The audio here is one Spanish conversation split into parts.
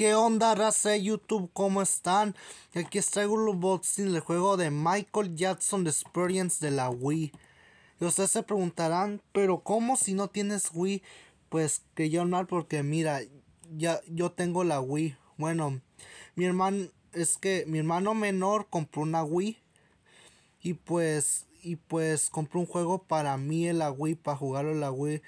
¿Qué onda, raza YouTube? ¿Cómo están? Aquí está traigo un unboxing del juego de Michael Jackson Experience de la Wii. Y ustedes se preguntarán, ¿pero cómo si no tienes Wii? Pues que yo no, porque mira, ya yo tengo la Wii. Bueno, mi hermano, es que mi hermano menor compró una Wii. Y pues, y pues compró un juego para mí en la Wii, para jugarlo en la Wii.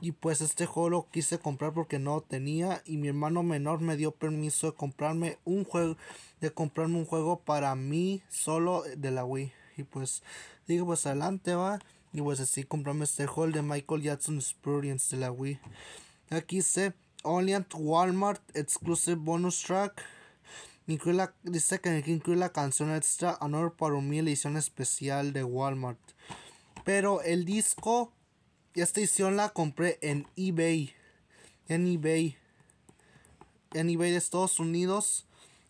Y pues este juego lo quise comprar porque no lo tenía. Y mi hermano menor me dio permiso de comprarme un juego. De comprarme un juego para mí solo de la Wii. Y pues dije pues adelante va. Y pues así comprarme este juego de Michael Jackson Experience de la Wii. Aquí dice Only at Walmart Exclusive Bonus Track. Incluye la, dice que incluye la canción extra Honor para mi edición especial de Walmart. Pero el disco esta edición la compré en eBay. En eBay. En eBay de Estados Unidos.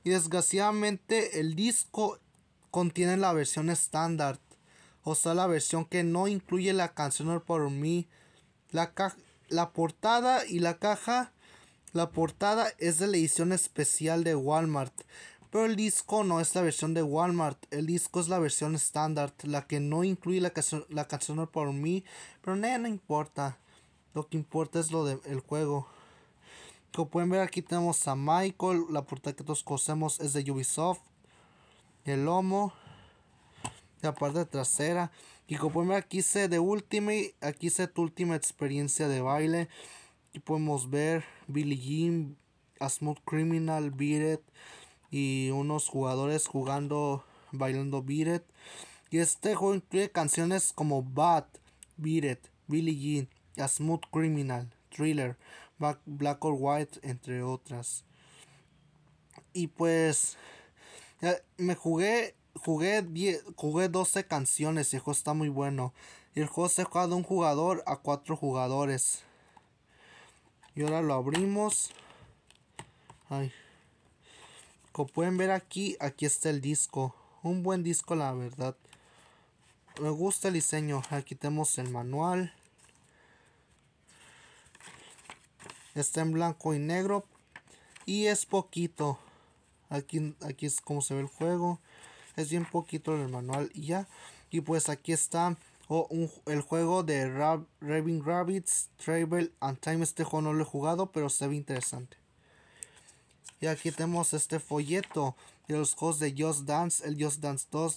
Y desgraciadamente el disco contiene la versión estándar. O sea, la versión que no incluye la canción por mí. La, la portada y la caja. La portada es de la edición especial de Walmart. Pero el disco no es la versión de Walmart, el disco es la versión estándar, la que no incluye la, canción la canción por mí, pero nada, no importa. Lo que importa es lo del juego. Como pueden ver aquí tenemos a Michael, la portada que todos cosemos es de Ubisoft. El lomo, la parte trasera. Y como pueden ver aquí se de Ultimate, aquí se tu última experiencia de baile. Aquí podemos ver Billy Jean, A Criminal, Beat y unos jugadores jugando, bailando Beat Y este juego incluye canciones como Bad, Beat Billy Billie Jean, A Smooth Criminal, Thriller, Black, or White, entre otras. Y pues me jugué jugué, jugué 12 canciones y el juego está muy bueno. Y el juego se juega de un jugador a cuatro jugadores. Y ahora lo abrimos. Ay pueden ver aquí, aquí está el disco. Un buen disco la verdad. Me gusta el diseño. Aquí tenemos el manual. Está en blanco y negro. Y es poquito. Aquí, aquí es como se ve el juego. Es bien poquito el manual y ya. Y pues aquí está el juego de Rab Rabbits, Travel and Time. Este juego no lo he jugado, pero se ve interesante. Y aquí tenemos este folleto de los juegos de Just Dance, el Just Dance 2,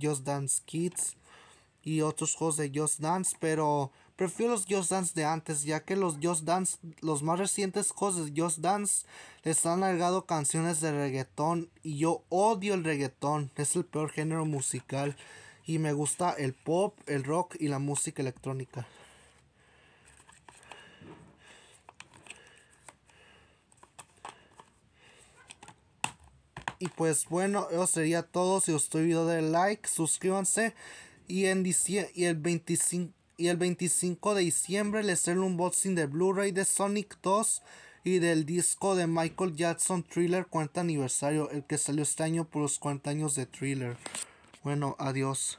Just, Dance Kids y otros juegos de Just Dance, pero prefiero los Just Dance de antes, ya que los Just Dance, los más recientes juegos de Just Dance, les han agregado canciones de reggaetón y yo odio el reggaetón, es el peor género musical y me gusta el pop, el rock y la música electrónica. Y pues bueno, eso sería todo. Si os estoy el video like, suscríbanse. Y, en y, el 25, y el 25 de diciembre les hago un unboxing de Blu-ray de Sonic 2 y del disco de Michael Jackson Thriller 40 aniversario, el que salió este año por los 40 años de Thriller. Bueno, adiós.